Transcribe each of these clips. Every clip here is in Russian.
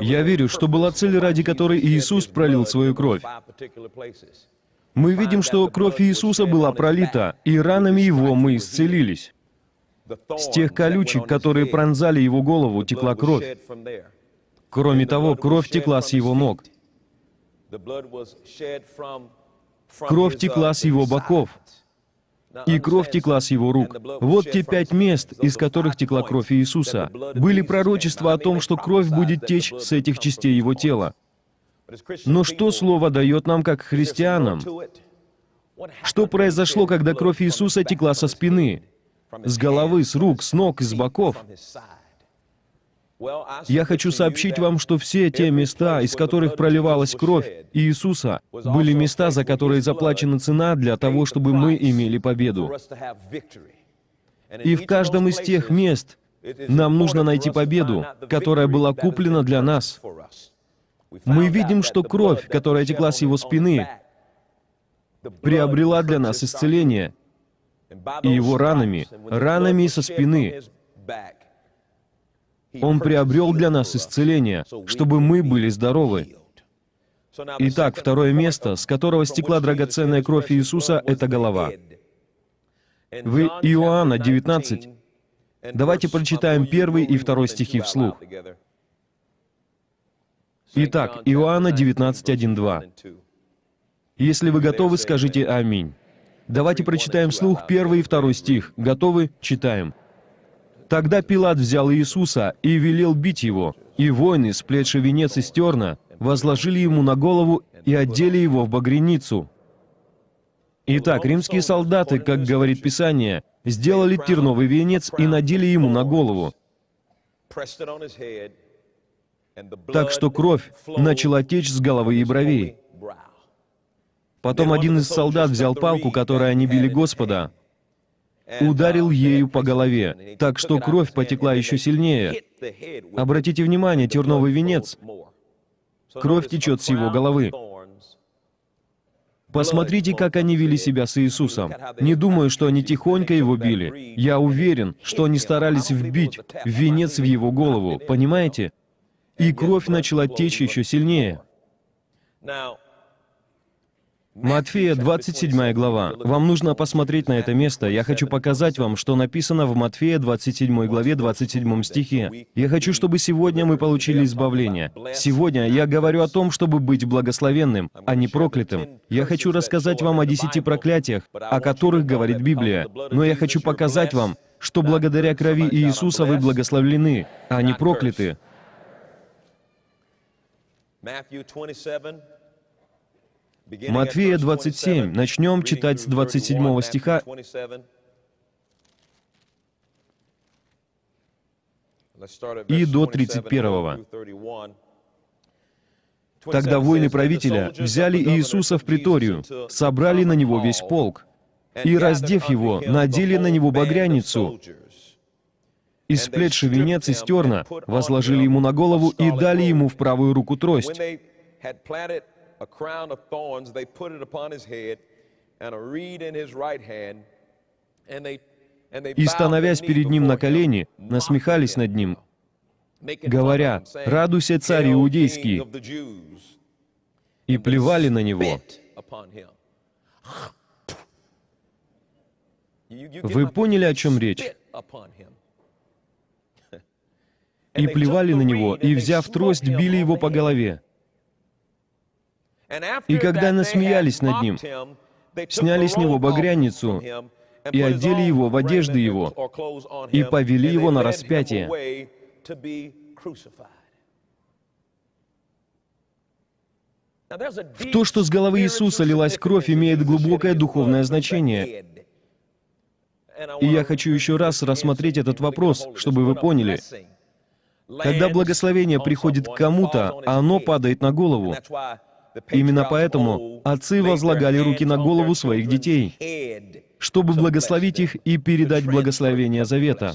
Я верю, что была цель, ради которой Иисус пролил свою кровь. Мы видим, что кровь Иисуса была пролита, и ранами Его мы исцелились. С тех колючек, которые пронзали Его голову, текла кровь. Кроме того, кровь текла uh, с Его ног. Кровь текла с Его боков и кровь текла с его рук. Вот те пять мест, из которых текла кровь Иисуса. Были пророчества о том, что кровь будет течь с этих частей его тела. Но что слово дает нам как христианам? Что произошло, когда кровь Иисуса текла со спины, с головы, с рук, с ног, с боков? Я хочу сообщить вам, что все те места, из которых проливалась кровь Иисуса, были места, за которые заплачена цена для того, чтобы мы имели победу. И в каждом из тех мест нам нужно найти победу, которая была куплена для нас. Мы видим, что кровь, которая текла с его спины, приобрела для нас исцеление, и его ранами, ранами со спины, он приобрел для нас исцеление, чтобы мы были здоровы. Итак, второе место, с которого стекла драгоценная кровь Иисуса, это голова. В Иоанна 19, давайте прочитаем первый и второй стихи вслух. Итак, Иоанна 19, 1, 2. Если вы готовы, скажите «Аминь». Давайте прочитаем вслух первый и второй стих. Готовы? Читаем. Тогда Пилат взял Иисуса и велел бить его, и воины, сплетши венец из терна, возложили ему на голову и одели его в багреницу. Итак, римские солдаты, как говорит Писание, сделали терновый венец и надели ему на голову. Так что кровь начала течь с головы и бровей. Потом один из солдат взял палку, которой они били Господа, ударил ею по голове, так что кровь потекла еще сильнее. Обратите внимание, терновый венец. Кровь течет с его головы. Посмотрите, как они вели себя с Иисусом. Не думаю, что они тихонько его били. Я уверен, что они старались вбить венец в его голову, понимаете? И кровь начала течь еще сильнее. Матфея 27 глава. Вам нужно посмотреть на это место. Я хочу показать вам, что написано в Матфея 27 главе 27 стихе. Я хочу, чтобы сегодня мы получили избавление. Сегодня я говорю о том, чтобы быть благословенным, а не проклятым. Я хочу рассказать вам о десяти проклятиях, о которых говорит Библия. Но я хочу показать вам, что благодаря крови Иисуса вы благословлены, а не прокляты. Матфея 27. Начнем читать с 27 стиха. И до 31. Тогда воины правителя взяли Иисуса в приторию, собрали на него весь полк, и, раздев его, надели на него багряницу, и сплетши венец из терна, возложили ему на голову и дали ему в правую руку трость a crown of thorns, they put it upon his head, and a reed in his right hand, and they и, становясь перед ним на колени, насмехались над ним, говоря, «Радуйся, царь иудейский!» и плевали на него. Вы поняли, о чем речь? И плевали на него, и, взяв трость, били его по голове. И когда насмеялись над ним, сняли с него багряницу и одели его в одежды его и повели его на распятие. В то, что с головы Иисуса лилась кровь, имеет глубокое духовное значение. И я хочу еще раз рассмотреть этот вопрос, чтобы вы поняли. Когда благословение приходит к кому-то, а оно падает на голову, Именно поэтому отцы возлагали руки на голову своих детей, чтобы благословить их и передать благословение Завета.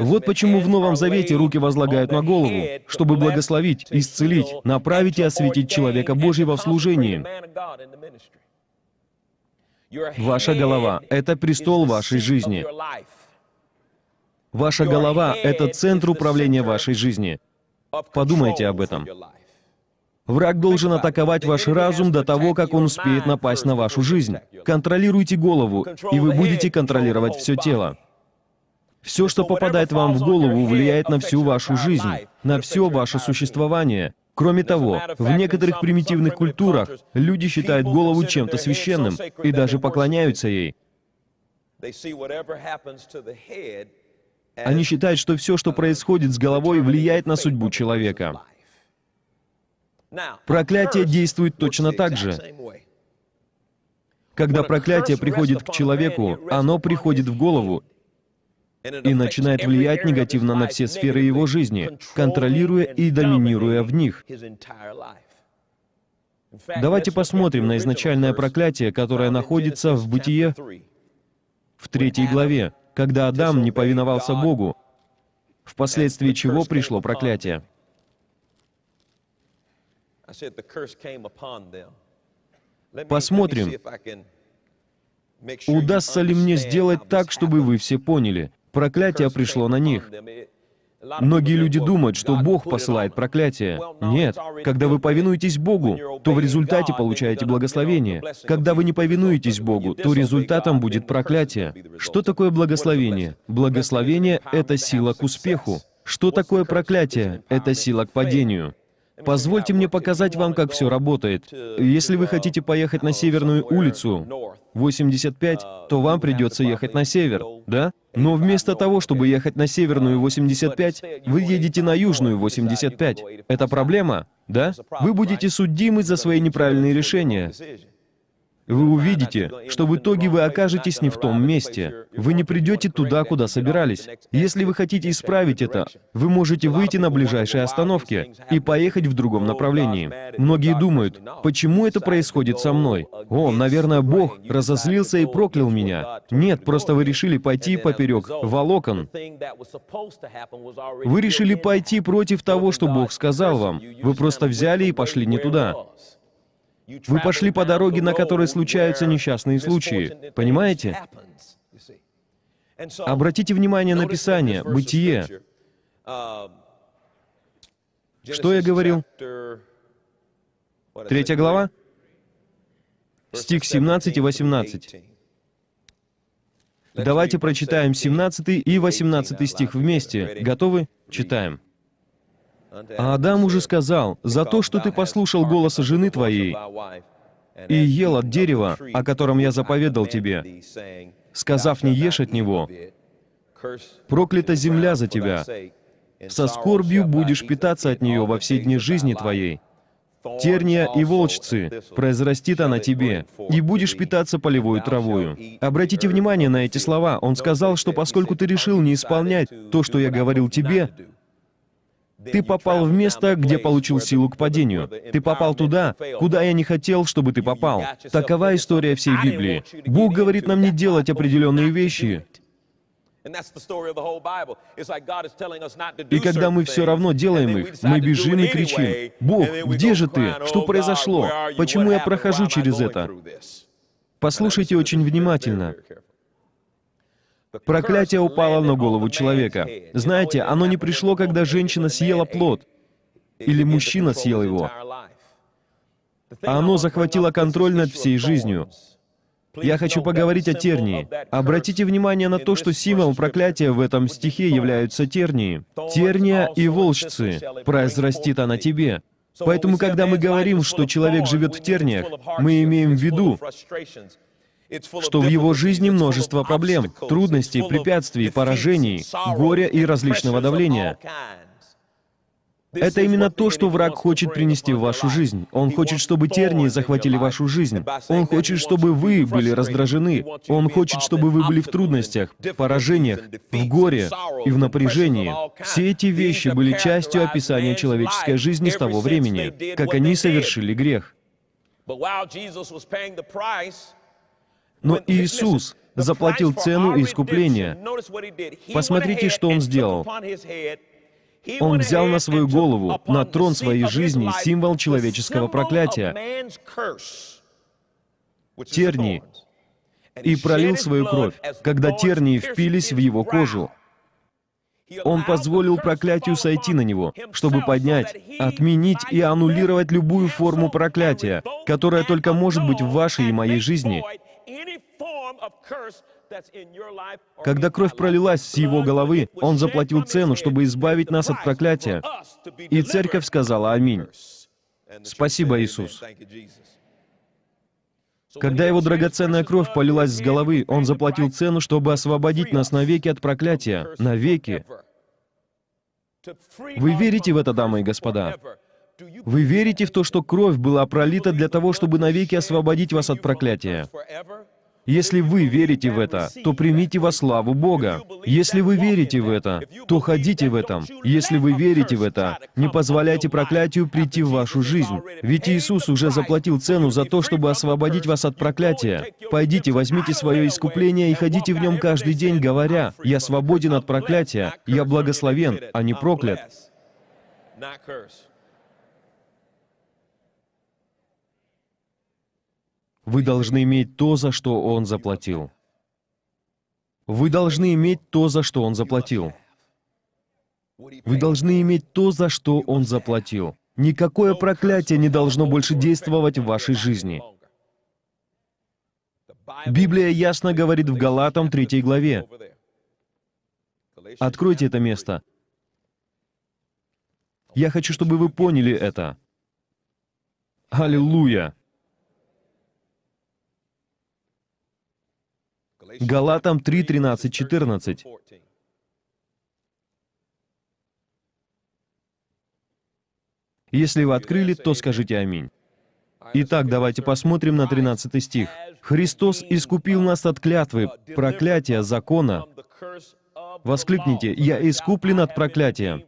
Вот почему в Новом Завете руки возлагают на голову, чтобы благословить, исцелить, направить и осветить человека Божьего в служении. Ваша голова — это престол вашей жизни. Ваша голова — это центр управления вашей жизни. Подумайте об этом. Враг должен атаковать ваш разум до того, как он успеет напасть на вашу жизнь. Контролируйте голову, и вы будете контролировать все тело. Все, что попадает вам в голову, влияет на всю вашу жизнь, на все ваше существование. Кроме того, в некоторых примитивных культурах люди считают голову чем-то священным и даже поклоняются ей. Они считают, что все, что происходит с головой, влияет на судьбу человека. Проклятие действует точно так же. Когда проклятие приходит к человеку, оно приходит в голову и начинает влиять негативно на все сферы его жизни, контролируя и доминируя в них. Давайте посмотрим на изначальное проклятие, которое находится в Бытие в третьей главе когда Адам не повиновался Богу, впоследствии чего пришло проклятие. Посмотрим, удастся ли мне сделать так, чтобы вы все поняли. Проклятие пришло на них. Многие люди думают, что Бог посылает проклятие. Нет. Когда вы повинуетесь Богу, то в результате получаете благословение. Когда вы не повинуетесь Богу, то результатом будет проклятие. Что такое благословение? Благословение — это сила к успеху. Что такое проклятие? Это сила к падению. Позвольте мне показать вам, как все работает. Если вы хотите поехать на Северную улицу 85, то вам придется ехать на север, да? Но вместо того, чтобы ехать на Северную 85, вы едете на Южную 85. Это проблема, да? Вы будете судимы за свои неправильные решения вы увидите, что в итоге вы окажетесь не в том месте. Вы не придете туда, куда собирались. Если вы хотите исправить это, вы можете выйти на ближайшей остановке и поехать в другом направлении. Многие думают, почему это происходит со мной? О, наверное, Бог разозлился и проклял меня. Нет, просто вы решили пойти поперек волокон. Вы решили пойти против того, что Бог сказал вам. Вы просто взяли и пошли не туда. Вы пошли по дороге, на которой случаются несчастные случаи. Понимаете? Обратите внимание на Писание, Бытие. Что я говорил? Третья глава, стих 17 и 18. Давайте прочитаем 17 и 18 стих вместе. Готовы? Читаем. А Адам уже сказал, «За то, что ты послушал голоса жены твоей и ел от дерева, о котором я заповедал тебе, сказав, не ешь от него, проклята земля за тебя, со скорбью будешь питаться от нее во все дни жизни твоей. Терния и волчцы произрастит она тебе, и будешь питаться полевой травою». Обратите внимание на эти слова. Он сказал, что поскольку ты решил не исполнять то, что я говорил тебе, ты попал в место, где получил силу к падению. Ты попал туда, куда я не хотел, чтобы ты попал. Такова история всей Библии. Бог говорит нам не делать определенные вещи. И когда мы все равно делаем их, мы бежим и кричим, «Бог, где же ты? Что произошло? Почему я прохожу через это?» Послушайте очень внимательно. Проклятие упало на голову человека. Знаете, оно не пришло, когда женщина съела плод, или мужчина съел его. А оно захватило контроль над всей жизнью. Я хочу поговорить о тернии. Обратите внимание на то, что символ проклятия в этом стихе являются тернии. Терния и волчцы. Произрастит она тебе. Поэтому, когда мы говорим, что человек живет в терниях, мы имеем в виду, что в его жизни множество проблем, трудностей, препятствий, поражений, горя и различного давления. Это именно то, что враг хочет принести в вашу жизнь. Он хочет, чтобы тернии захватили вашу жизнь. Он хочет, чтобы вы были раздражены. Он хочет, чтобы вы были в трудностях, поражениях, в горе и в напряжении. Все эти вещи были частью описания человеческой жизни с того времени, как они совершили грех. Но Иисус заплатил цену искупления. Посмотрите, что Он сделал. Он взял на свою голову, на трон своей жизни, символ человеческого проклятия, тернии, и пролил свою кровь, когда тернии впились в его кожу. Он позволил проклятию сойти на него, чтобы поднять, отменить и аннулировать любую форму проклятия, которая только может быть в вашей и моей жизни, когда кровь пролилась с его головы, он заплатил цену, чтобы избавить нас от проклятия. И церковь сказала «Аминь». Спасибо, Иисус. Когда его драгоценная кровь полилась с головы, он заплатил цену, чтобы освободить нас навеки от проклятия, навеки. Вы верите в это, дамы и господа? Вы верите в то, что кровь была пролита для того, чтобы навеки освободить вас от проклятия? Если вы верите в это, то примите во славу Бога. Если вы верите в это, то ходите в этом. Если вы верите в это, не позволяйте проклятию прийти в вашу жизнь. Ведь Иисус уже заплатил цену за то, чтобы освободить вас от проклятия. Пойдите, возьмите свое искупление и ходите в нем каждый день, говоря, «Я свободен от проклятия, я благословен, а не проклят». Вы должны иметь то, за что Он заплатил. Вы должны иметь то, за что Он заплатил. Вы должны иметь то, за что Он заплатил. Никакое проклятие не должно больше действовать в вашей жизни. Библия ясно говорит в Галатам 3 главе. Откройте это место. Я хочу, чтобы вы поняли это. Аллилуйя! Галатам 3, 13, 14. Если вы открыли, то скажите «Аминь». Итак, давайте посмотрим на 13 стих. «Христос искупил нас от клятвы, проклятия закона». Воскликните «Я искуплен от проклятия»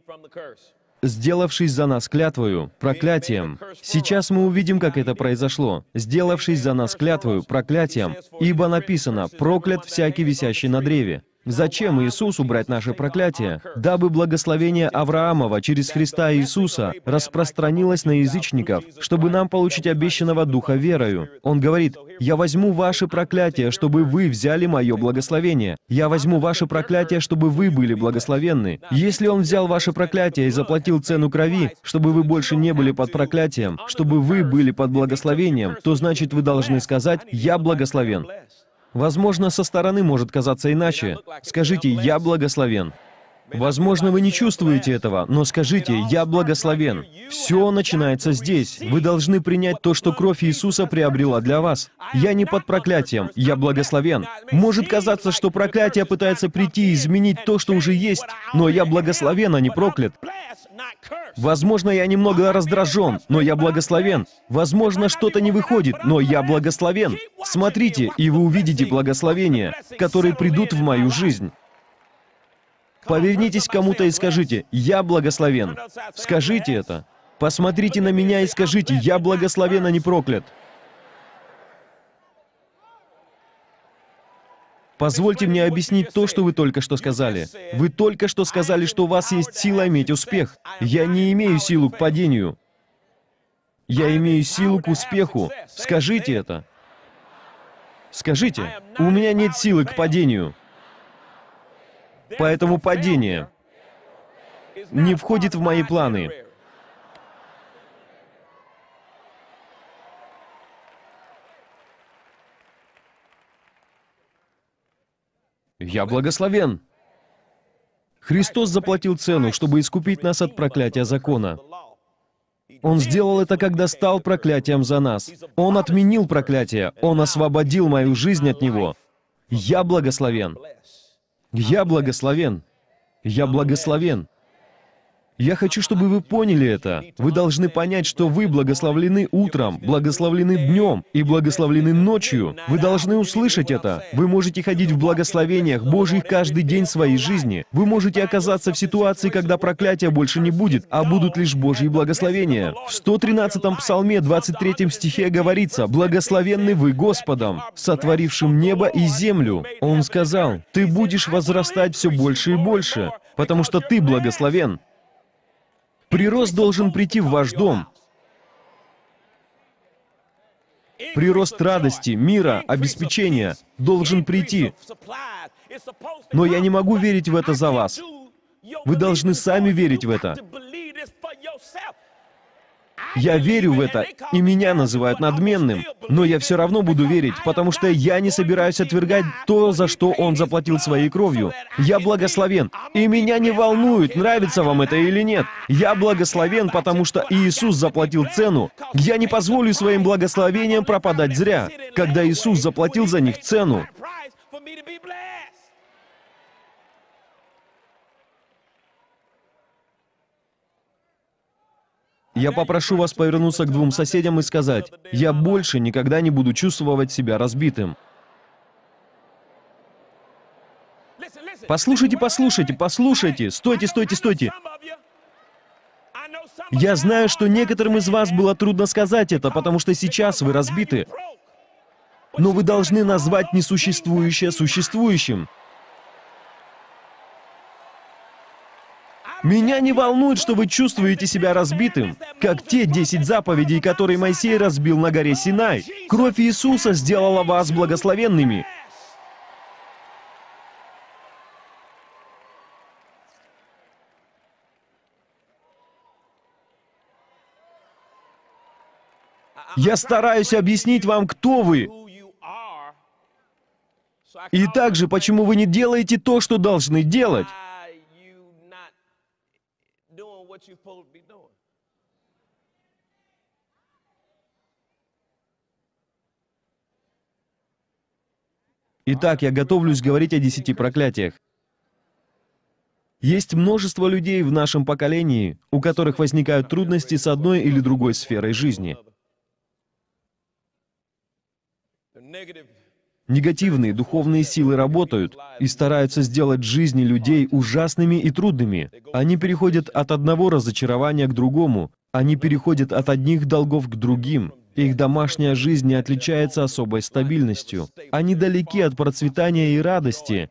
сделавшись за нас клятвою, проклятием. Сейчас мы увидим, как это произошло, сделавшись за нас клятвою, проклятием, ибо написано «проклят всякий висящий на древе». Зачем Иисусу брать наше проклятие? Дабы благословение Авраамова через Христа Иисуса распространилось на язычников, чтобы нам получить обещанного Духа верою. Он говорит, «Я возьму ваше проклятие, чтобы вы взяли мое благословение. Я возьму ваше проклятие, чтобы вы были благословенны». Если Он взял ваше проклятие и заплатил цену крови, чтобы вы больше не были под проклятием, чтобы вы были под благословением, то значит вы должны сказать «Я благословен». Возможно, со стороны может казаться иначе. Скажите «Я благословен». Возможно, вы не чувствуете этого, но скажите «Я благословен». Все начинается здесь. Вы должны принять то, что кровь Иисуса приобрела для вас. Я не под проклятием, я благословен. Может казаться, что проклятие пытается прийти и изменить то, что уже есть, но я благословен, а не проклят. Возможно, я немного раздражен, но я благословен. Возможно, что-то не выходит, но я благословен. Смотрите, и вы увидите благословения, которые придут в мою жизнь. Повернитесь кому-то и скажите, «Я благословен». Скажите это. Посмотрите на меня и скажите, «Я благословен, а не проклят». Позвольте мне объяснить то, что вы только что сказали. Вы только что сказали, что у вас есть сила иметь успех. Я не имею силу к падению. Я имею силу к успеху. Скажите это. Скажите, у меня нет силы к падению. Поэтому падение не входит в мои планы. Я благословен. Христос заплатил цену, чтобы искупить нас от проклятия закона. Он сделал это, когда стал проклятием за нас. Он отменил проклятие. Он освободил мою жизнь от него. Я благословен. Я благословен. Я благословен. Я хочу, чтобы вы поняли это. Вы должны понять, что вы благословлены утром, благословлены днем и благословлены ночью. Вы должны услышать это. Вы можете ходить в благословениях Божьих каждый день своей жизни. Вы можете оказаться в ситуации, когда проклятия больше не будет, а будут лишь Божьи благословения. В 113-м псалме, 23 стихе говорится, «Благословенны вы Господом, сотворившим небо и землю». Он сказал, «Ты будешь возрастать все больше и больше, потому что ты благословен». Прирост должен прийти в ваш дом. Прирост радости, мира, обеспечения должен прийти. Но я не могу верить в это за вас. Вы должны сами верить в это. Я верю в это, и меня называют надменным, но я все равно буду верить, потому что я не собираюсь отвергать то, за что Он заплатил своей кровью. Я благословен, и меня не волнует, нравится вам это или нет. Я благословен, потому что Иисус заплатил цену. Я не позволю своим благословениям пропадать зря, когда Иисус заплатил за них цену. Я попрошу вас повернуться к двум соседям и сказать, я больше никогда не буду чувствовать себя разбитым. Послушайте, послушайте, послушайте. Стойте, стойте, стойте. Я знаю, что некоторым из вас было трудно сказать это, потому что сейчас вы разбиты. Но вы должны назвать несуществующее существующим. Меня не волнует, что вы чувствуете себя разбитым, как те десять заповедей, которые Моисей разбил на горе Синай. Кровь Иисуса сделала вас благословенными. Я стараюсь объяснить вам, кто вы. И также, почему вы не делаете то, что должны делать what you're supposed to be doing. Итак, я готовлюсь говорить о десяти проклятиях. Есть множество людей в нашем поколении, у которых возникают трудности с одной или другой сферой жизни. Негативные духовные силы работают и стараются сделать жизни людей ужасными и трудными. Они переходят от одного разочарования к другому, они переходят от одних долгов к другим. Их домашняя жизнь не отличается особой стабильностью. Они далеки от процветания и радости.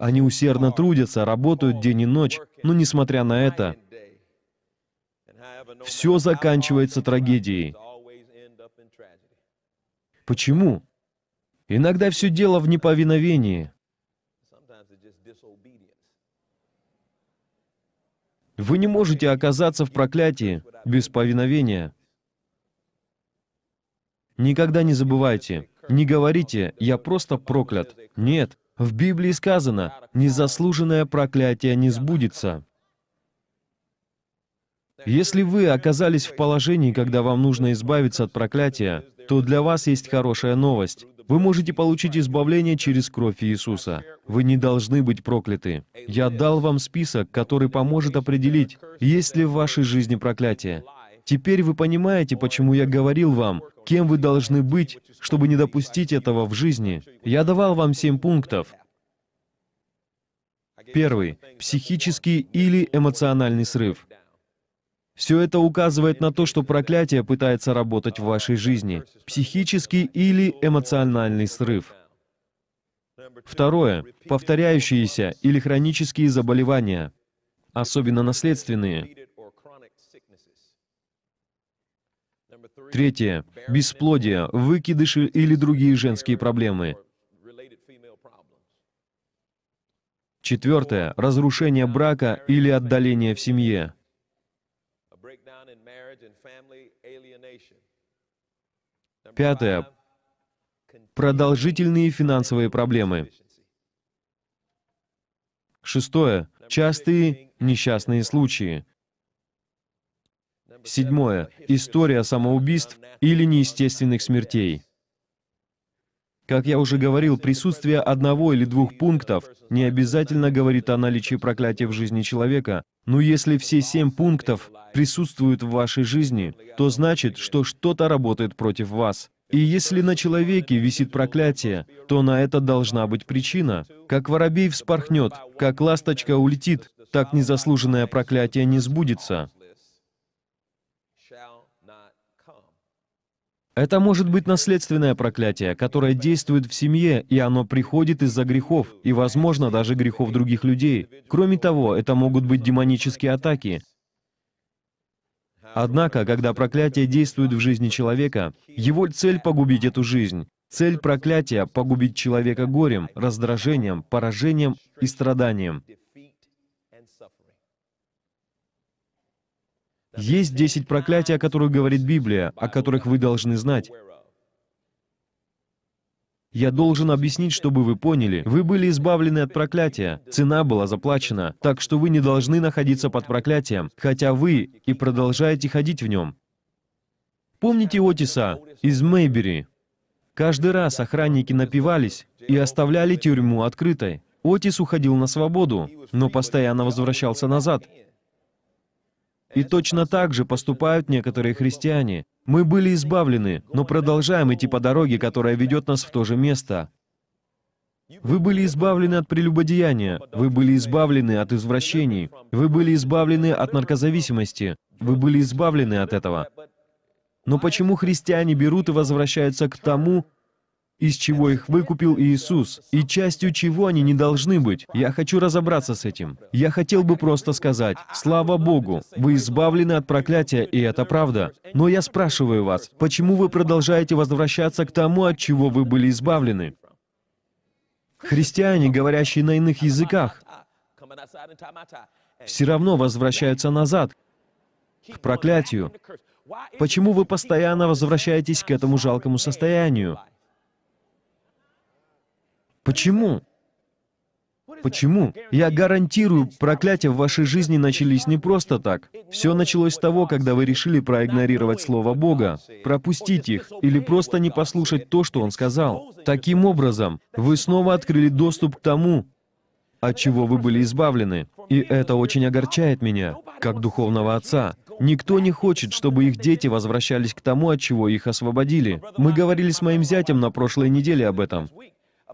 Они усердно трудятся, работают день и ночь, но несмотря на это, все заканчивается трагедией. Почему? Иногда все дело в неповиновении. Вы не можете оказаться в проклятии без повиновения. Никогда не забывайте, не говорите «я просто проклят». Нет, в Библии сказано «незаслуженное проклятие не сбудется». Если вы оказались в положении, когда вам нужно избавиться от проклятия, то для вас есть хорошая новость. Вы можете получить избавление через кровь Иисуса. Вы не должны быть прокляты. Я дал вам список, который поможет определить, есть ли в вашей жизни проклятие. Теперь вы понимаете, почему я говорил вам, кем вы должны быть, чтобы не допустить этого в жизни. Я давал вам семь пунктов. Первый. Психический или эмоциональный срыв. Все это указывает на то, что проклятие пытается работать в вашей жизни. Психический или эмоциональный срыв. Второе. Повторяющиеся или хронические заболевания, особенно наследственные. Третье. Бесплодие, выкидыши или другие женские проблемы. Четвертое. Разрушение брака или отдаление в семье. Пятое. Продолжительные финансовые проблемы. Шестое. Частые несчастные случаи. Седьмое. История самоубийств или неестественных смертей. Как я уже говорил, присутствие одного или двух пунктов не обязательно говорит о наличии проклятия в жизни человека, но если все семь пунктов присутствуют в вашей жизни, то значит, что что-то работает против вас. И если на человеке висит проклятие, то на это должна быть причина. Как воробей вспорхнет, как ласточка улетит, так незаслуженное проклятие не сбудется. Это может быть наследственное проклятие, которое действует в семье, и оно приходит из-за грехов, и, возможно, даже грехов других людей. Кроме того, это могут быть демонические атаки. Однако, когда проклятие действует в жизни человека, его цель — погубить эту жизнь. Цель проклятия — погубить человека горем, раздражением, поражением и страданием. Есть десять проклятий, о которых говорит Библия, о которых вы должны знать. Я должен объяснить, чтобы вы поняли. Вы были избавлены от проклятия. Цена была заплачена. Так что вы не должны находиться под проклятием, хотя вы и продолжаете ходить в нем. Помните Отиса из Мейбери? Каждый раз охранники напивались и оставляли тюрьму открытой. Отис уходил на свободу, но постоянно возвращался назад. И точно так же поступают некоторые христиане. Мы были избавлены, но продолжаем идти по дороге, которая ведет нас в то же место. Вы были избавлены от прелюбодеяния, вы были избавлены от извращений, вы были избавлены от наркозависимости, вы были избавлены от этого. Но почему христиане берут и возвращаются к тому, из чего их выкупил Иисус, и частью чего они не должны быть. Я хочу разобраться с этим. Я хотел бы просто сказать, слава Богу, вы избавлены от проклятия, и это правда. Но я спрашиваю вас, почему вы продолжаете возвращаться к тому, от чего вы были избавлены? Христиане, говорящие на иных языках, все равно возвращаются назад, к проклятию. Почему вы постоянно возвращаетесь к этому жалкому состоянию? Почему? Почему? Я гарантирую, проклятия в вашей жизни начались не просто так. Все началось с того, когда вы решили проигнорировать Слово Бога, пропустить их или просто не послушать то, что Он сказал. Таким образом, вы снова открыли доступ к тому, от чего вы были избавлены. И это очень огорчает меня, как духовного отца. Никто не хочет, чтобы их дети возвращались к тому, от чего их освободили. Мы говорили с моим зятем на прошлой неделе об этом.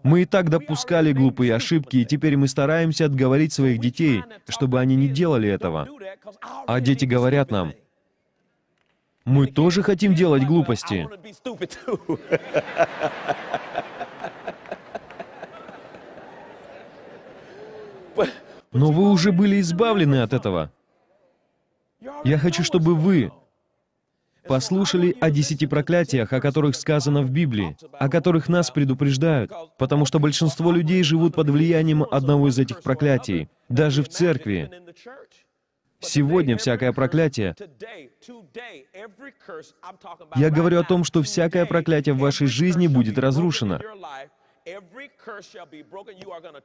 Мы и так допускали глупые ошибки, и теперь мы стараемся отговорить своих детей, чтобы они не делали этого. А дети говорят нам, мы тоже хотим делать глупости. Но вы уже были избавлены от этого. Я хочу, чтобы вы послушали о десяти проклятиях, о которых сказано в Библии, о которых нас предупреждают, потому что большинство людей живут под влиянием одного из этих проклятий, даже в церкви. Сегодня всякое проклятие. Я говорю о том, что всякое проклятие в вашей жизни будет разрушено.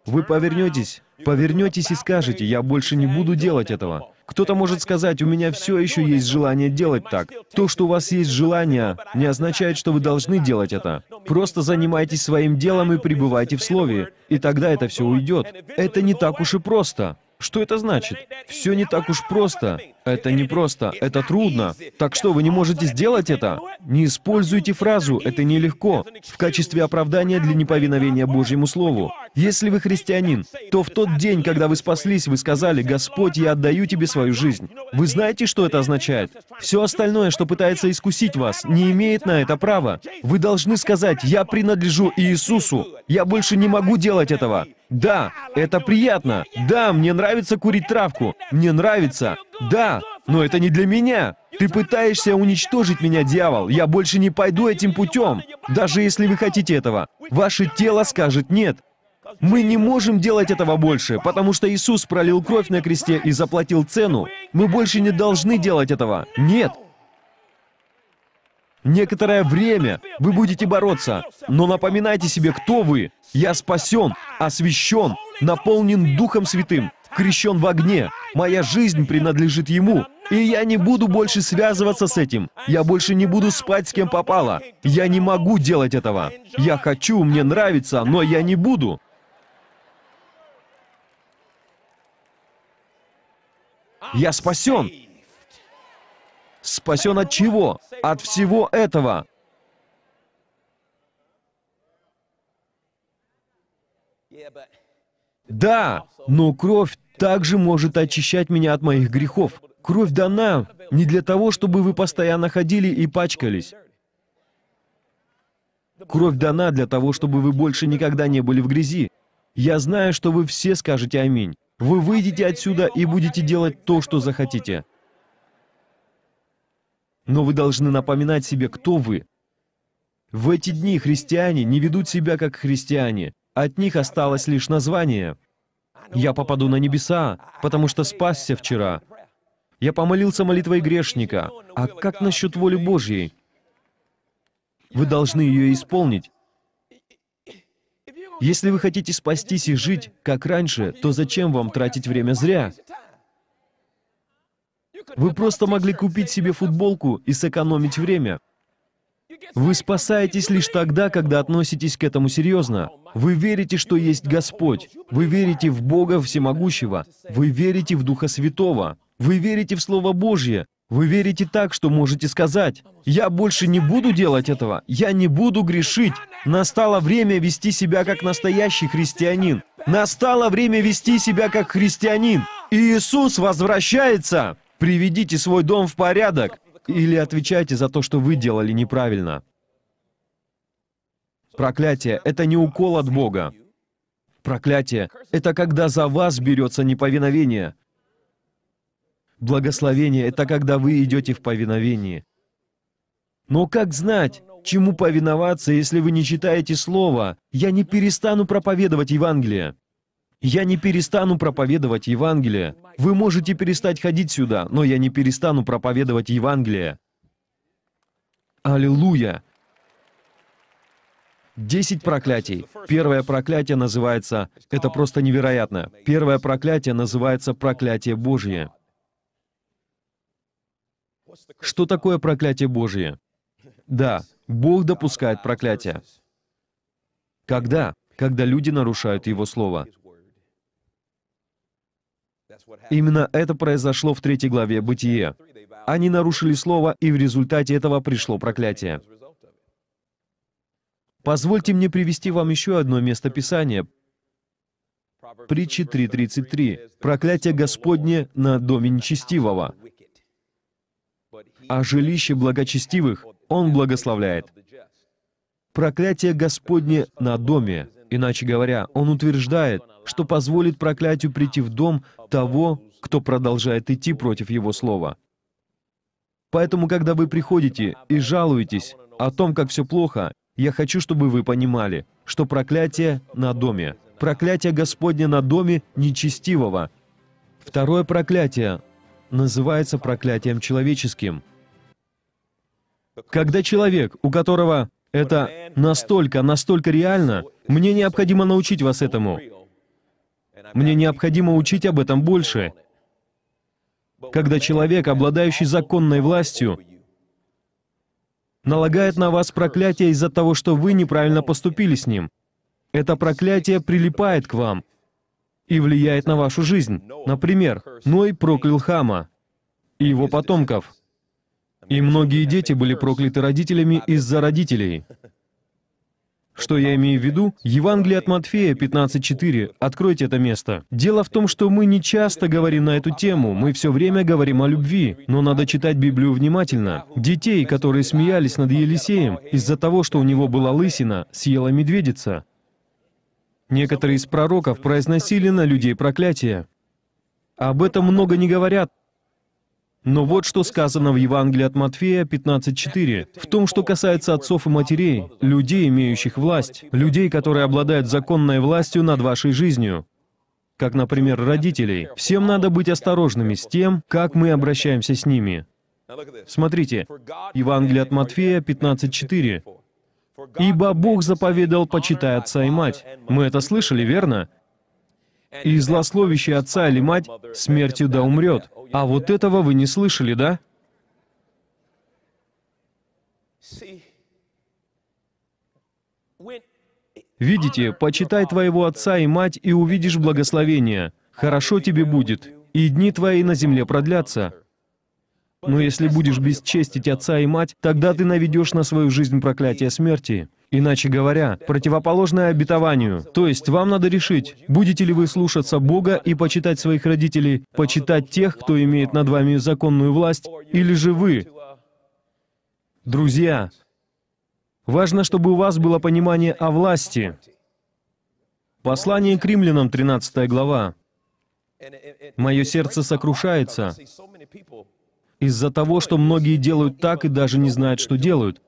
Вы повернетесь, повернетесь и скажете, я больше не буду делать этого. Кто-то может сказать, у меня все еще есть желание делать так. То, что у вас есть желание, не означает, что вы должны делать это. Просто занимайтесь своим делом и пребывайте в Слове, и тогда это все уйдет. Это не так уж и просто. Что это значит? Все не так уж просто. Это не просто, это трудно. Так что, вы не можете сделать это? Не используйте фразу «это нелегко» в качестве оправдания для неповиновения Божьему Слову. Если вы христианин, то в тот день, когда вы спаслись, вы сказали, «Господь, я отдаю тебе свою жизнь». Вы знаете, что это означает? Все остальное, что пытается искусить вас, не имеет на это права. Вы должны сказать, «Я принадлежу Иисусу, я больше не могу делать этого». Да, это приятно. Да, мне нравится курить травку. Мне нравится. Да, но это не для меня. Ты пытаешься уничтожить меня, дьявол. Я больше не пойду этим путем. Даже если вы хотите этого. Ваше тело скажет «нет». Мы не можем делать этого больше, потому что Иисус пролил кровь на кресте и заплатил цену. Мы больше не должны делать этого. Нет. Некоторое время вы будете бороться, но напоминайте себе, кто вы. Я спасен, освящен, наполнен Духом Святым, крещен в огне. Моя жизнь принадлежит Ему. И я не буду больше связываться с этим. Я больше не буду спать с кем попало. Я не могу делать этого. Я хочу, мне нравится, но я не буду. Я спасен. Спасен от чего? От всего этого. Да, но кровь также может очищать меня от моих грехов. Кровь дана не для того, чтобы вы постоянно ходили и пачкались. Кровь дана для того, чтобы вы больше никогда не были в грязи. Я знаю, что вы все скажете «Аминь». Вы выйдете отсюда и будете делать то, что захотите. Но вы должны напоминать себе, кто вы. В эти дни христиане не ведут себя как христиане. От них осталось лишь название. Я попаду на небеса, потому что спасся вчера. Я помолился молитвой грешника. А как насчет воли Божьей? Вы должны ее исполнить. Если вы хотите спастись и жить, как раньше, то зачем вам тратить время зря? Вы просто могли купить себе футболку и сэкономить время. Вы спасаетесь лишь тогда, когда относитесь к этому серьезно. Вы верите, что есть Господь. Вы верите в Бога Всемогущего. Вы верите в Духа Святого. Вы верите в Слово Божье. Вы верите так, что можете сказать, «Я больше не буду делать этого. Я не буду грешить. Настало время вести себя как настоящий христианин. Настало время вести себя как христианин. И Иисус возвращается. Приведите свой дом в порядок. Или отвечайте за то, что вы делали неправильно. Проклятие — это не укол от Бога. Проклятие — это когда за вас берется неповиновение. Благословение — это когда вы идете в повиновении. Но как знать, Чему повиноваться, если вы не читаете Слово? Я не перестану проповедовать Евангелие. Я не перестану проповедовать Евангелие. Вы можете перестать ходить сюда, но я не перестану проповедовать Евангелие. Аллилуйя! Десять проклятий. Первое проклятие называется... Это просто невероятно. Первое проклятие называется проклятие Божье. Что такое проклятие Божье? Да, Бог допускает проклятие. Когда? Когда люди нарушают Его Слово. Именно это произошло в третьей главе Бытие. Они нарушили Слово, и в результате этого пришло проклятие. Позвольте мне привести вам еще одно место Писания. Притчи 3.33. «Проклятие Господне на доме нечестивого, а жилище благочестивых он благословляет. Проклятие Господне на доме, иначе говоря, Он утверждает, что позволит проклятию прийти в дом того, кто продолжает идти против Его слова. Поэтому, когда вы приходите и жалуетесь о том, как все плохо, я хочу, чтобы вы понимали, что проклятие на доме. Проклятие Господне на доме нечестивого. Второе проклятие называется проклятием человеческим – когда человек, у которого это настолько, настолько реально, мне необходимо научить вас этому. Мне необходимо учить об этом больше. Когда человек, обладающий законной властью, налагает на вас проклятие из-за того, что вы неправильно поступили с ним. Это проклятие прилипает к вам и влияет на вашу жизнь. Например, Ной проклял Хама и его потомков. И многие дети были прокляты родителями из-за родителей. Что я имею в виду? Евангелие от Матфея 15.4. Откройте это место. Дело в том, что мы не часто говорим на эту тему, мы все время говорим о любви, но надо читать Библию внимательно. Детей, которые смеялись над Елисеем из-за того, что у него была лысина, съела медведица. Некоторые из пророков произносили на людей проклятие. Об этом много не говорят, но вот что сказано в Евангелии от Матфея 15.4. В том, что касается отцов и матерей, людей, имеющих власть, людей, которые обладают законной властью над вашей жизнью, как, например, родителей, всем надо быть осторожными с тем, как мы обращаемся с ними. Смотрите, Евангелие от Матфея 15.4. «Ибо Бог заповедал, почитай отца и мать». Мы это слышали, верно? «И злословящий отца или мать смертью да умрет». А вот этого вы не слышали, да? Видите, почитай твоего отца и мать, и увидишь благословение. Хорошо тебе будет, и дни твои на земле продлятся. Но если будешь бесчестить отца и мать, тогда ты наведешь на свою жизнь проклятие смерти. Иначе говоря, противоположное обетованию. То есть вам надо решить, будете ли вы слушаться Бога и почитать своих родителей, почитать тех, кто имеет над вами законную власть, или же вы. Друзья, важно, чтобы у вас было понимание о власти. Послание к римлянам, 13 глава. «Мое сердце сокрушается из-за того, что многие делают так и даже не знают, что делают.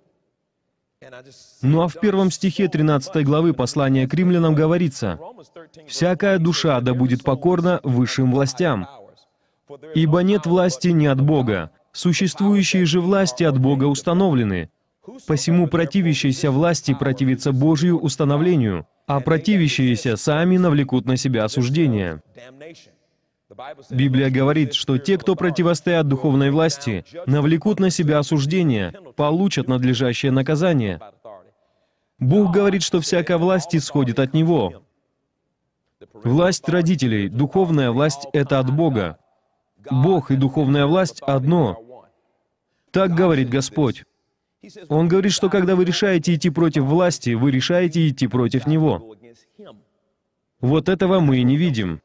Ну а в первом стихе 13 главы послания к римлянам говорится, «Всякая душа да будет покорна высшим властям, ибо нет власти ни от Бога, существующие же власти от Бога установлены, посему противящиеся власти противятся Божью установлению, а противящиеся сами навлекут на себя осуждение». Библия говорит, что те, кто противостоят духовной власти, навлекут на себя осуждение, получат надлежащее наказание. Бог говорит, что всякая власть исходит от Него. Власть родителей, духовная власть — это от Бога. Бог и духовная власть — одно. Так говорит Господь. Он говорит, что когда вы решаете идти против власти, вы решаете идти против Него. Вот этого мы и не видим.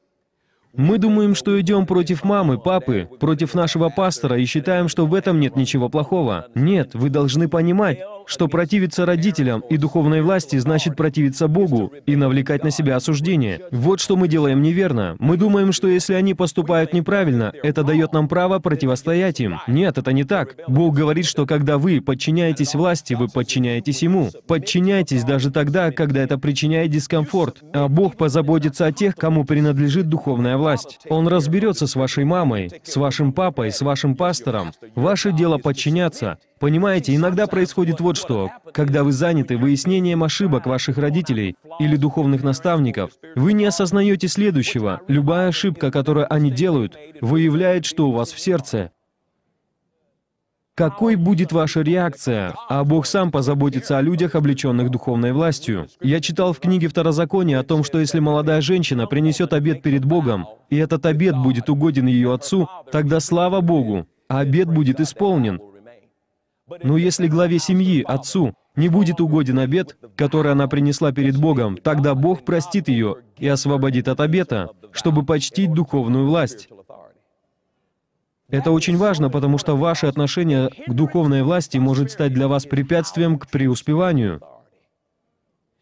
Мы думаем, что идем против мамы, папы, против нашего пастора и считаем, что в этом нет ничего плохого. Нет, вы должны понимать, что противиться родителям и духовной власти значит противиться Богу и навлекать на себя осуждение. Вот что мы делаем неверно. Мы думаем, что если они поступают неправильно, это дает нам право противостоять им. Нет, это не так. Бог говорит, что когда вы подчиняетесь власти, вы подчиняетесь Ему. Подчиняйтесь даже тогда, когда это причиняет дискомфорт. А Бог позаботится о тех, кому принадлежит духовная власть. Он разберется с вашей мамой, с вашим папой, с вашим пастором. Ваше дело подчиняться. Понимаете, иногда происходит вот что, когда вы заняты выяснением ошибок ваших родителей или духовных наставников, вы не осознаете следующего. Любая ошибка, которую они делают, выявляет, что у вас в сердце. Какой будет ваша реакция? А Бог сам позаботится о людях, облеченных духовной властью. Я читал в книге Второзакония о том, что если молодая женщина принесет обед перед Богом, и этот обед будет угоден ее отцу, тогда слава Богу, а обед будет исполнен, но ну, если главе семьи, отцу, не будет угоден обед, который она принесла перед Богом, тогда Бог простит ее и освободит от обета, чтобы почтить духовную власть. Это очень важно, потому что ваше отношение к духовной власти может стать для вас препятствием к преуспеванию.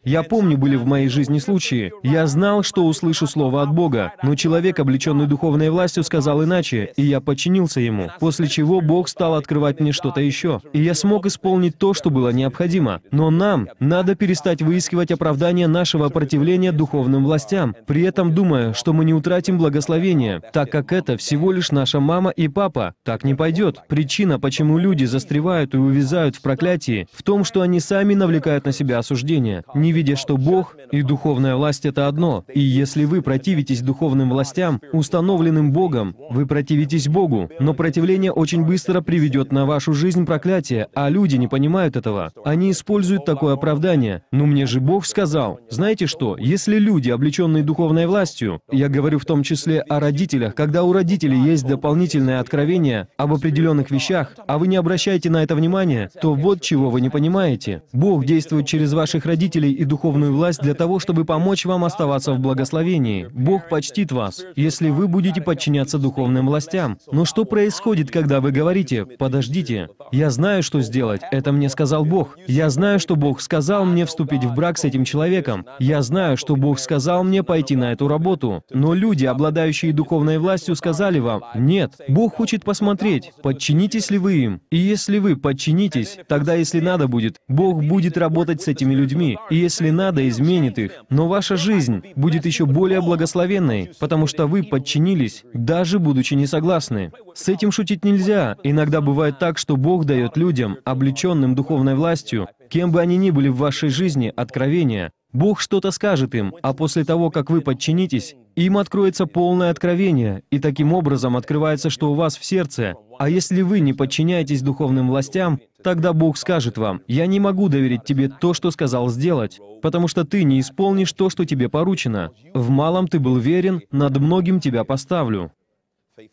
Я помню, были в моей жизни случаи. Я знал, что услышу слово от Бога, но человек, облеченный духовной властью, сказал иначе, и я подчинился ему, после чего Бог стал открывать мне что-то еще, и я смог исполнить то, что было необходимо. Но нам надо перестать выискивать оправдание нашего противления духовным властям, при этом думая, что мы не утратим благословение, так как это всего лишь наша мама и папа. Так не пойдет. Причина, почему люди застревают и увязают в проклятии, в том, что они сами навлекают на себя осуждение. Не видя, что Бог и духовная власть — это одно. И если вы противитесь духовным властям, установленным Богом, вы противитесь Богу. Но противление очень быстро приведет на вашу жизнь проклятие, а люди не понимают этого. Они используют такое оправдание. «Ну мне же Бог сказал». Знаете что? Если люди, облеченные духовной властью, я говорю в том числе о родителях, когда у родителей есть дополнительное откровение об определенных вещах, а вы не обращаете на это внимания, то вот чего вы не понимаете. Бог действует через ваших родителей и духовную власть для того, чтобы помочь вам оставаться в благословении. Бог почтит вас, если вы будете подчиняться духовным властям. Но что происходит, когда вы говорите, «Подождите, я знаю, что сделать, это мне сказал Бог. Я знаю, что Бог сказал мне вступить в брак с этим человеком. Я знаю, что Бог сказал мне пойти на эту работу». Но люди, обладающие духовной властью, сказали вам, «Нет, Бог хочет посмотреть, подчинитесь ли вы им. И если вы подчинитесь, тогда, если надо будет, Бог будет работать с этими людьми. И если если надо, изменит их. Но ваша жизнь будет еще более благословенной, потому что вы подчинились, даже будучи не согласны. С этим шутить нельзя. Иногда бывает так, что Бог дает людям, облеченным духовной властью, кем бы они ни были в вашей жизни, откровения, Бог что-то скажет им, а после того, как вы подчинитесь, им откроется полное откровение, и таким образом открывается, что у вас в сердце. А если вы не подчиняетесь духовным властям, тогда Бог скажет вам, «Я не могу доверить тебе то, что сказал сделать, потому что ты не исполнишь то, что тебе поручено. В малом ты был верен, над многим тебя поставлю».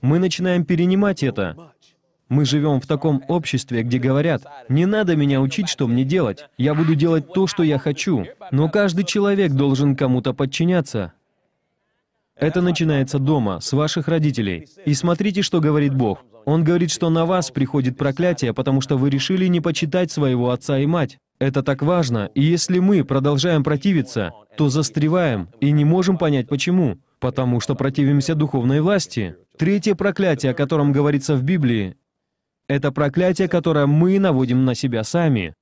Мы начинаем перенимать это. Мы живем в таком обществе, где говорят, не надо меня учить, что мне делать, я буду делать то, что я хочу. Но каждый человек должен кому-то подчиняться. Это начинается дома, с ваших родителей. И смотрите, что говорит Бог. Он говорит, что на вас приходит проклятие, потому что вы решили не почитать своего отца и мать. Это так важно, и если мы продолжаем противиться, то застреваем и не можем понять почему, потому что противимся духовной власти. Третье проклятие, о котором говорится в Библии, это проклятие, которое мы наводим на себя сами.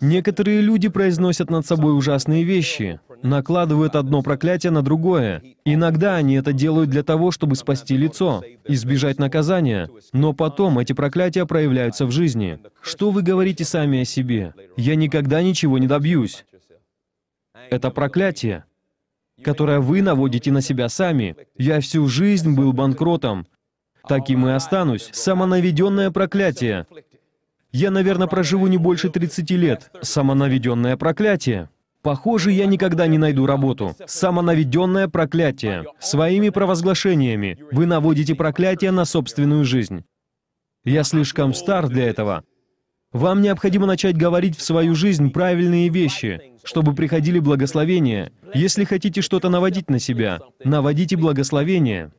Некоторые люди произносят над собой ужасные вещи, накладывают одно проклятие на другое. Иногда они это делают для того, чтобы спасти лицо, избежать наказания, но потом эти проклятия проявляются в жизни. Что вы говорите сами о себе? «Я никогда ничего не добьюсь». Это проклятие, которое вы наводите на себя сами. «Я всю жизнь был банкротом, Таким и останусь. Самонаведенное проклятие. Я, наверное, проживу не больше 30 лет. Самонаведенное проклятие. Похоже, я никогда не найду работу. Самонаведенное проклятие. Своими провозглашениями вы наводите проклятие на собственную жизнь. Я слишком стар для этого. Вам необходимо начать говорить в свою жизнь правильные вещи, чтобы приходили благословения. Если хотите что-то наводить на себя, наводите благословения.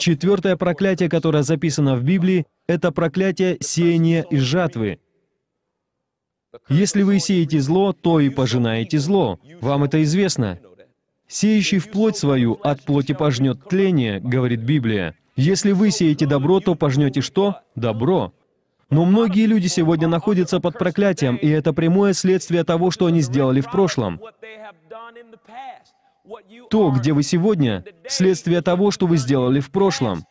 Четвертое проклятие, которое записано в Библии, это проклятие сеяния и жатвы. Если вы сеете зло, то и пожинаете зло. Вам это известно. «Сеющий в плоть свою, от плоти пожнет тление», — говорит Библия. Если вы сеете добро, то пожнете что? Добро. Но многие люди сегодня находятся под проклятием, и это прямое следствие того, что они сделали в прошлом. То, где вы сегодня, следствие того, что вы сделали в прошлом,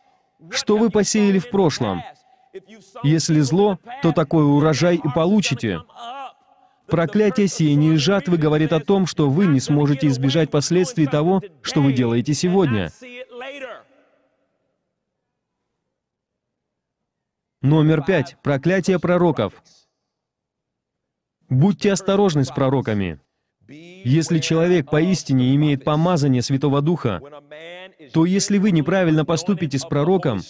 что вы посеяли в прошлом. Если зло, то такой урожай и получите. Проклятие сеяния и жатвы говорит о том, что вы не сможете избежать последствий того, что вы делаете сегодня. Номер пять. Проклятие пророков. Будьте осторожны с пророками. Если человек поистине имеет помазание Святого Духа, то если вы неправильно поступите с пророком,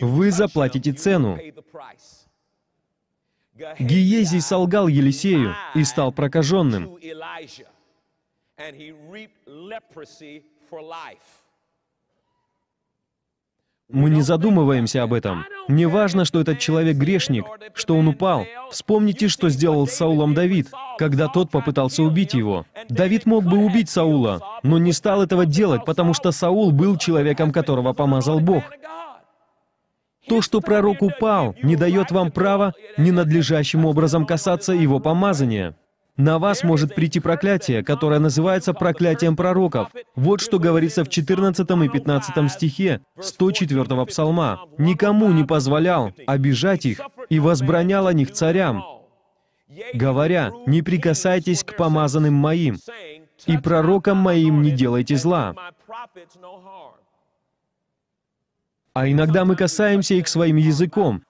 вы заплатите цену. Гиезий солгал Елисею и стал прокаженным. Мы не задумываемся об этом. Не важно, что этот человек грешник, что он упал. Вспомните, что сделал с Саулом Давид, когда тот попытался убить его. Давид мог бы убить Саула, но не стал этого делать, потому что Саул был человеком, которого помазал Бог. То, что пророк упал, не дает вам права ненадлежащим образом касаться его помазания. На вас может прийти проклятие, которое называется проклятием пророков. Вот что говорится в 14 и 15 стихе 104 псалма. «Никому не позволял обижать их и возбранял о них царям, говоря, «Не прикасайтесь к помазанным моим, и пророкам моим не делайте зла». А иногда мы касаемся их своим языком,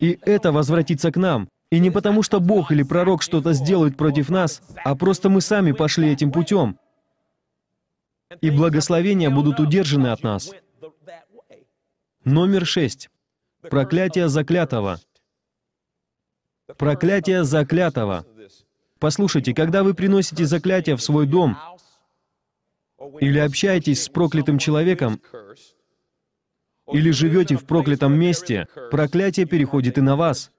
и это возвратится к нам. И не потому, что Бог или пророк что-то сделают против нас, а просто мы сами пошли этим путем. И благословения будут удержаны от нас. Номер шесть. Проклятие заклятого. Проклятие заклятого. Послушайте, когда вы приносите заклятие в свой дом или общаетесь с проклятым человеком, или живете в проклятом месте, проклятие переходит и на вас.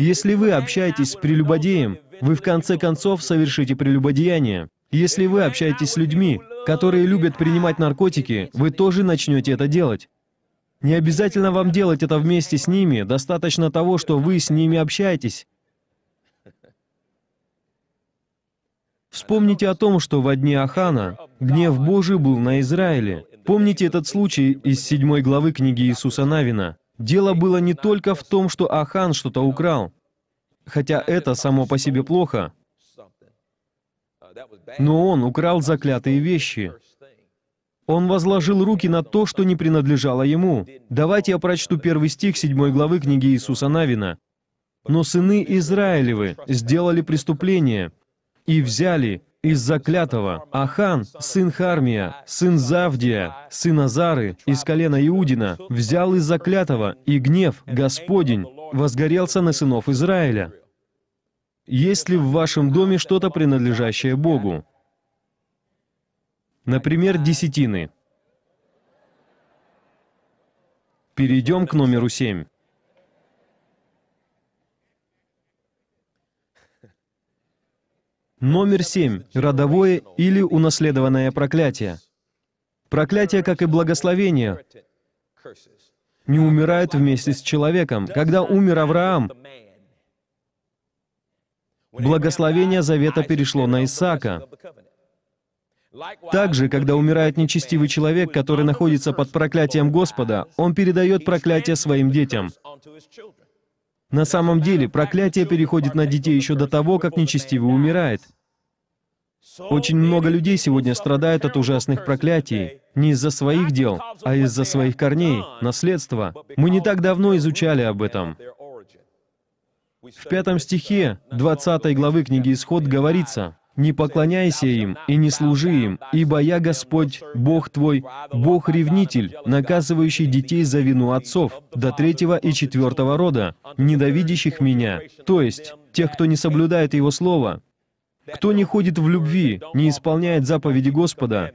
Если вы общаетесь с прелюбодеем, вы в конце концов совершите прелюбодеяние. Если вы общаетесь с людьми, которые любят принимать наркотики, вы тоже начнете это делать. Не обязательно вам делать это вместе с ними, достаточно того, что вы с ними общаетесь. Вспомните о том, что во дни Ахана гнев Божий был на Израиле. Помните этот случай из седьмой главы книги Иисуса Навина. Дело было не только в том, что Ахан что-то украл, хотя это само по себе плохо, но он украл заклятые вещи. Он возложил руки на то, что не принадлежало ему. Давайте я прочту первый стих 7 главы книги Иисуса Навина. «Но сыны Израилевы сделали преступление и взяли из заклятого, Ахан, сын Хармия, сын Завдия, сын Азары, из колена Иудина, взял из заклятого, и гнев, Господень, возгорелся на сынов Израиля. Есть ли в вашем доме что-то, принадлежащее Богу? Например, десятины. Перейдем к номеру семь. Номер семь. Родовое или унаследованное проклятие. Проклятие, как и благословение, не умирает вместе с человеком. Когда умер Авраам, благословение завета перешло на Исаака. Также, когда умирает нечестивый человек, который находится под проклятием Господа, он передает проклятие своим детям. На самом деле, проклятие переходит на детей еще до того, как нечестивый умирает. Очень много людей сегодня страдают от ужасных проклятий, не из-за своих дел, а из-за своих корней, наследства. Мы не так давно изучали об этом. В пятом стихе 20 главы книги «Исход» говорится, не поклоняйся им и не служи им, ибо я Господь, Бог твой, Бог-ревнитель, наказывающий детей за вину отцов, до третьего и четвертого рода, недовидящих меня, то есть тех, кто не соблюдает Его слова, кто не ходит в любви, не исполняет заповеди Господа.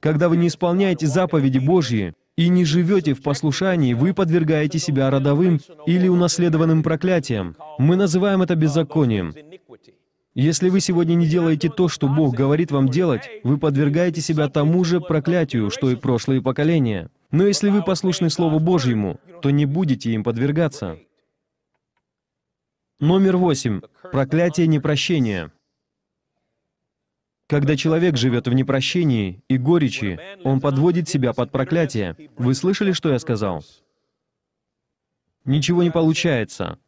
Когда вы не исполняете заповеди Божьи, и не живете в послушании, вы подвергаете себя родовым или унаследованным проклятиям. Мы называем это беззаконием. Если вы сегодня не делаете то, что Бог говорит вам делать, вы подвергаете себя тому же проклятию, что и прошлые поколения. Но если вы послушны Слову Божьему, то не будете им подвергаться. Номер восемь. Проклятие непрощения. Когда человек живет в непрощении и горечи, он подводит себя под проклятие. Вы слышали, что я сказал? Ничего не получается.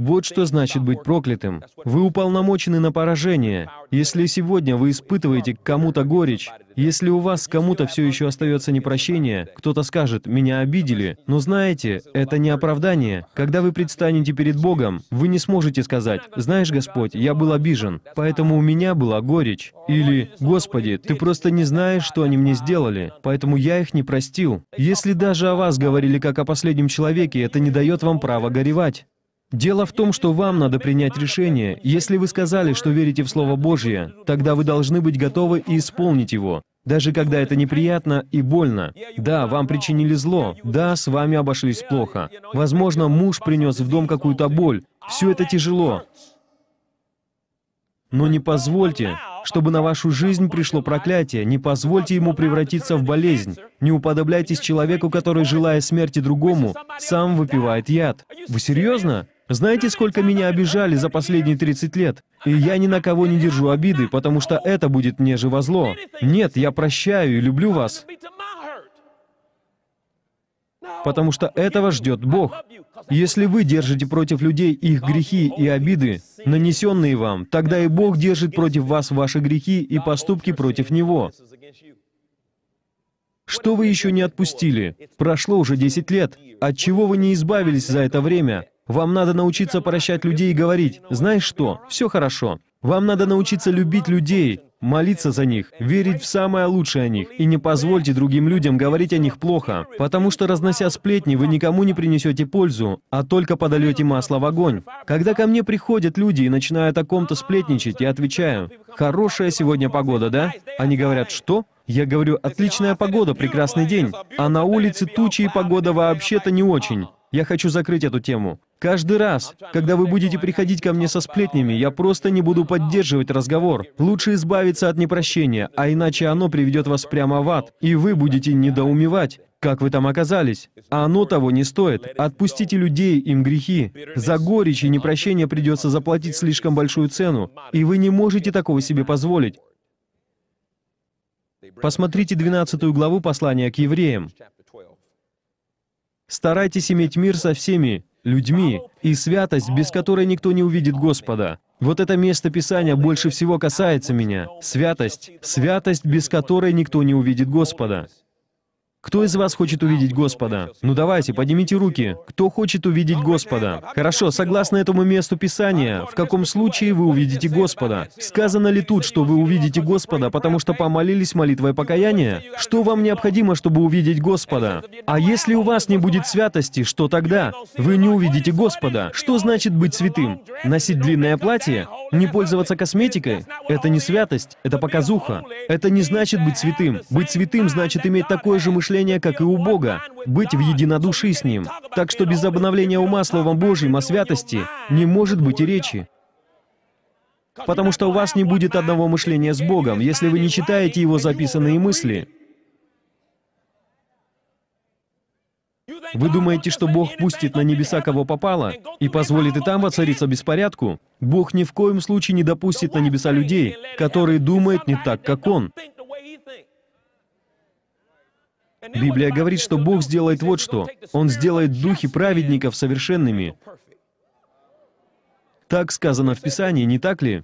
Вот что значит быть проклятым. Вы уполномочены на поражение. Если сегодня вы испытываете кому-то горечь, если у вас кому-то все еще остается непрощение, кто-то скажет «меня обидели», но знаете, это не оправдание. Когда вы предстанете перед Богом, вы не сможете сказать «знаешь, Господь, я был обижен, поэтому у меня была горечь». Или «Господи, ты просто не знаешь, что они мне сделали, поэтому я их не простил». Если даже о вас говорили как о последнем человеке, это не дает вам права горевать. Дело в том, что вам надо принять решение. Если вы сказали, что верите в Слово Божье, тогда вы должны быть готовы и исполнить его, даже когда это неприятно и больно. Да, вам причинили зло, да, с вами обошлись плохо. Возможно, муж принес в дом какую-то боль. Все это тяжело. Но не позвольте, чтобы на вашу жизнь пришло проклятие, не позвольте ему превратиться в болезнь. Не уподобляйтесь человеку, который, желая смерти другому, сам выпивает яд. Вы серьезно? Знаете, сколько меня обижали за последние 30 лет? И я ни на кого не держу обиды, потому что это будет мне же во зло. Нет, я прощаю и люблю вас. Потому что этого ждет Бог. Если вы держите против людей их грехи и обиды, нанесенные вам, тогда и Бог держит против вас ваши грехи и поступки против Него. Что вы еще не отпустили? Прошло уже 10 лет. От чего вы не избавились за это время? Вам надо научиться прощать людей и говорить, знаешь что, все хорошо. Вам надо научиться любить людей, молиться за них, верить в самое лучшее о них, и не позвольте другим людям говорить о них плохо, потому что, разнося сплетни, вы никому не принесете пользу, а только подольете масло в огонь. Когда ко мне приходят люди и начинают о ком-то сплетничать, я отвечаю, «Хорошая сегодня погода, да?» Они говорят, «Что?» Я говорю, «Отличная погода, прекрасный день». А на улице тучи и погода вообще-то не очень. Я хочу закрыть эту тему. Каждый раз, когда вы будете приходить ко мне со сплетнями, я просто не буду поддерживать разговор. Лучше избавиться от непрощения, а иначе оно приведет вас прямо в ад, и вы будете недоумевать. Как вы там оказались? А оно того не стоит. Отпустите людей, им грехи. За горечь и непрощение придется заплатить слишком большую цену, и вы не можете такого себе позволить. Посмотрите 12 главу послания к евреям. Старайтесь иметь мир со всеми людьми и святость, без которой никто не увидит Господа. Вот это место Писания больше всего касается меня. Святость. Святость, без которой никто не увидит Господа. Кто из вас хочет увидеть Господа? Ну давайте, поднимите руки. Кто хочет увидеть Господа? Хорошо, согласно этому месту Писания, в каком случае вы увидите Господа? Сказано ли тут, что вы увидите Господа, потому что помолились молитвой покаяния? Что вам необходимо, чтобы увидеть Господа? А если у вас не будет святости, что тогда? Вы не увидите Господа. Что значит быть святым? Носить длинное платье? Не пользоваться косметикой? Это не святость, это показуха. Это не значит быть святым. Быть святым значит иметь такое же мышление, мышления, как и у Бога, быть в единодушии с Ним. Так что без обновления ума Словом Божьим о святости не может быть и речи. Потому что у вас не будет одного мышления с Богом, если вы не читаете Его записанные мысли. Вы думаете, что Бог пустит на небеса кого попало и позволит и там воцариться беспорядку? Бог ни в коем случае не допустит на небеса людей, которые думают не так, как Он. Библия говорит, что Бог сделает вот что. Он сделает духи праведников совершенными. Так сказано в Писании, не так ли?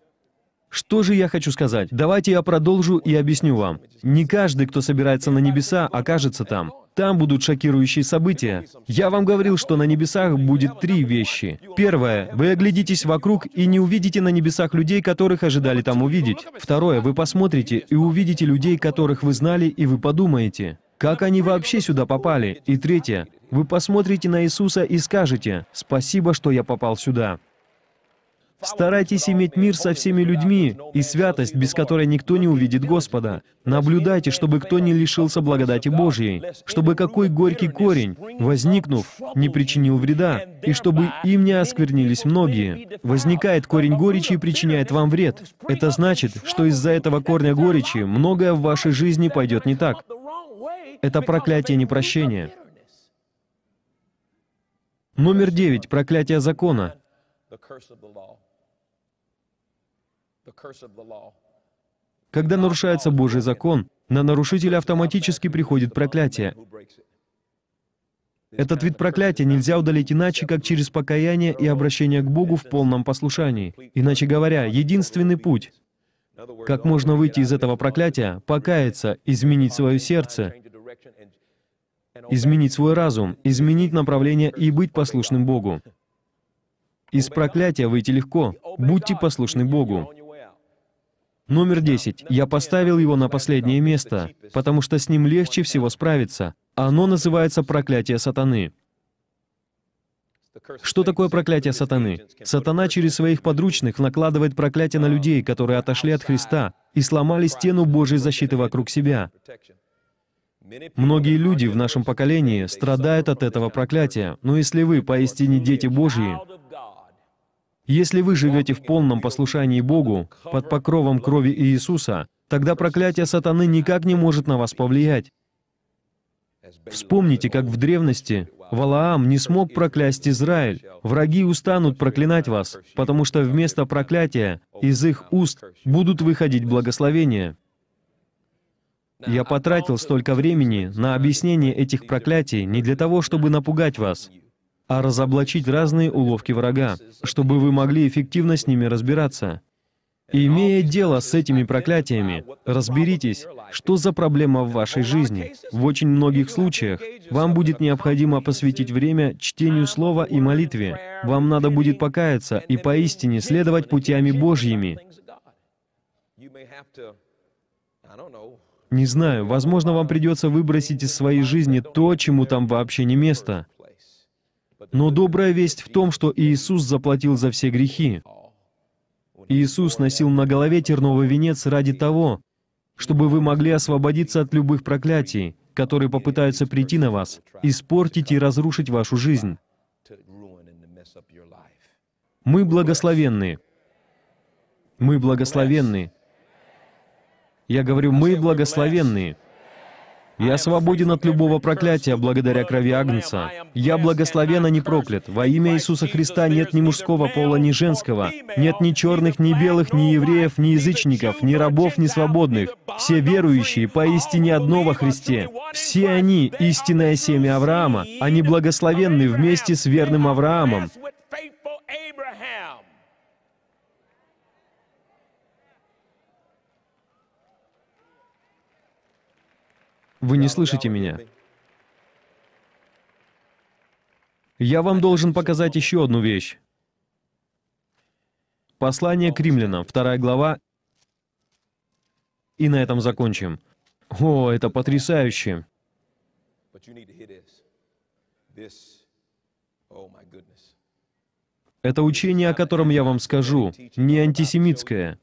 Что же я хочу сказать? Давайте я продолжу и объясню вам. Не каждый, кто собирается на небеса, окажется там. Там будут шокирующие события. Я вам говорил, что на небесах будет три вещи. Первое. Вы оглядитесь вокруг и не увидите на небесах людей, которых ожидали там увидеть. Второе. Вы посмотрите и увидите людей, которых вы знали, и вы подумаете. Как они вообще сюда попали? И третье, вы посмотрите на Иисуса и скажете, «Спасибо, что я попал сюда». Старайтесь иметь мир со всеми людьми и святость, без которой никто не увидит Господа. Наблюдайте, чтобы кто не лишился благодати Божьей, чтобы какой горький корень, возникнув, не причинил вреда, и чтобы им не осквернились многие. Возникает корень горечи и причиняет вам вред. Это значит, что из-за этого корня горечи многое в вашей жизни пойдет не так. Это проклятие непрощения. Номер девять. Проклятие закона. Когда нарушается Божий закон, на нарушителя автоматически приходит проклятие. Этот вид проклятия нельзя удалить иначе, как через покаяние и обращение к Богу в полном послушании. Иначе говоря, единственный путь, как можно выйти из этого проклятия, покаяться, изменить свое сердце, изменить свой разум, изменить направление и быть послушным Богу. Из проклятия выйти легко. Будьте послушны Богу. Номер 10. Я поставил его на последнее место, потому что с ним легче всего справиться. Оно называется проклятие сатаны. Что такое проклятие сатаны? Сатана через своих подручных накладывает проклятие на людей, которые отошли от Христа и сломали стену Божьей защиты вокруг себя. Многие люди в нашем поколении страдают от этого проклятия, но если вы поистине дети Божьи, если вы живете в полном послушании Богу, под покровом крови Иисуса, тогда проклятие сатаны никак не может на вас повлиять. Вспомните, как в древности Валаам не смог проклясть Израиль. Враги устанут проклинать вас, потому что вместо проклятия из их уст будут выходить благословения. Я а потратил столько времени на объяснение этих проклятий не для того, чтобы напугать вас, а разоблачить разные уловки врага, чтобы вы могли эффективно с ними разбираться. И э, Имея дело с этими проклятиями, разберитесь, что за проблема в вашей жизни. В очень многих случаях вам будет необходимо посвятить время а чтению Слова и молитве. Вам надо будет покаяться и поистине следовать путями Божьими. Не знаю, возможно, вам придется выбросить из своей жизни то, чему там вообще не место. Но добрая весть в том, что Иисус заплатил за все грехи. Иисус носил на голове терновый венец ради того, чтобы вы могли освободиться от любых проклятий, которые попытаются прийти на вас, испортить и разрушить вашу жизнь. Мы благословенны. Мы благословенны, я говорю, мы благословенные. Я свободен от любого проклятия благодаря крови Агнца. Я благословен, а не проклят. Во имя Иисуса Христа нет ни мужского пола, ни женского. Нет ни черных, ни белых, ни евреев, ни язычников, ни рабов, ни свободных. Все верующие поистине одно во Христе. Все они — истинное семя Авраама. Они благословенны вместе с верным Авраамом. Вы не слышите меня. Я вам должен показать еще одну вещь. Послание к римлянам, вторая глава. И на этом закончим. О, это потрясающе. Это учение, о котором я вам скажу, не антисемитское.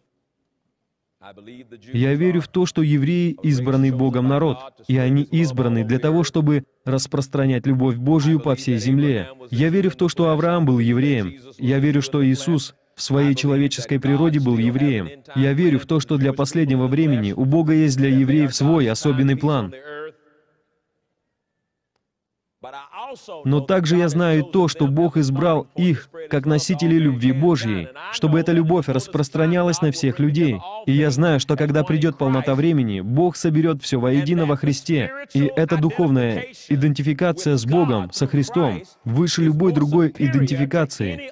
Я верю в то, что евреи — избранный Богом народ, и они избраны для того, чтобы распространять любовь Божью по всей земле. Я верю в то, что Авраам был евреем. Я верю, что Иисус в своей человеческой природе был евреем. Я верю в то, что для последнего времени у Бога есть для евреев свой особенный план. Но также я знаю и то, что Бог избрал их как носители любви Божьей, чтобы эта любовь распространялась на всех людей. И я знаю, что когда придет полнота времени, Бог соберет все воедино во Христе. И эта духовная идентификация с Богом, со Христом, выше любой другой идентификации.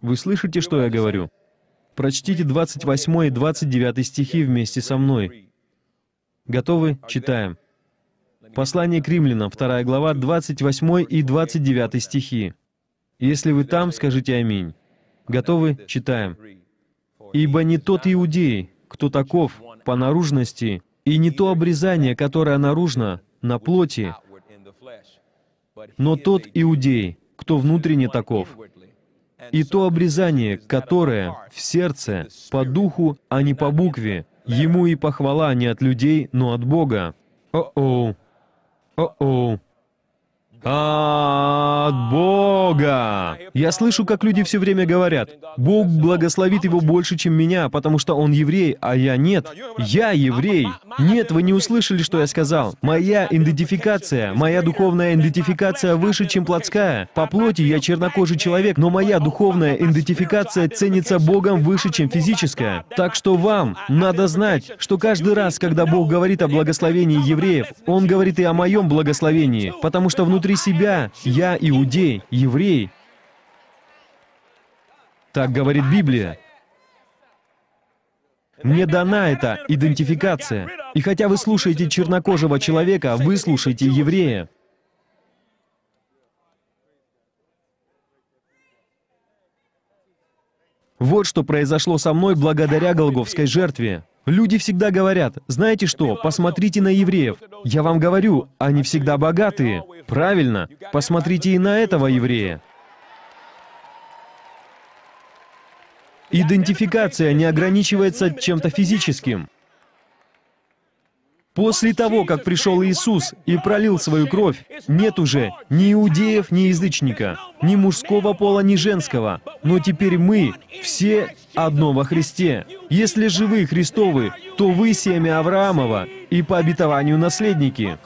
Вы слышите, что я говорю? Прочтите 28 и 29 стихи вместе со мной. Готовы? Читаем. Послание к римлянам, 2 глава, 28 и 29 стихи. Если вы там, скажите «Аминь». Готовы? Читаем. «Ибо не тот иудей, кто таков по наружности, и не то обрезание, которое наружно, на плоти, но тот иудей, кто внутренне таков, и то обрезание, которое в сердце, по духу, а не по букве, ему и похвала не от людей, но от Бога». О-оу! Uh-oh от Бога. Я слышу, как люди все время говорят, Бог благословит его больше, чем меня, потому что он еврей, а я нет. Я еврей. Нет, вы не услышали, что я сказал. Моя идентификация, моя духовная идентификация выше, чем плотская. По плоти я чернокожий человек, но моя духовная идентификация ценится Богом выше, чем физическая. Так что вам надо знать, что каждый раз, когда Бог говорит о благословении евреев, Он говорит и о моем благословении, потому что внутри внутри себя «Я иудей, еврей». Так говорит Библия. Мне дана эта идентификация. И хотя вы слушаете чернокожего человека, вы слушаете еврея. Вот что произошло со мной благодаря Голговской жертве. Люди всегда говорят, знаете что, посмотрите на евреев. Я вам говорю, они всегда богатые. Правильно, посмотрите и на этого еврея. Идентификация не ограничивается чем-то физическим. После того, как пришел Иисус и пролил свою кровь, нет уже ни иудеев, ни язычника, ни мужского пола, ни женского, но теперь мы все одно во Христе. Если живы Христовы, то вы семя Авраамова и по обетованию наследники.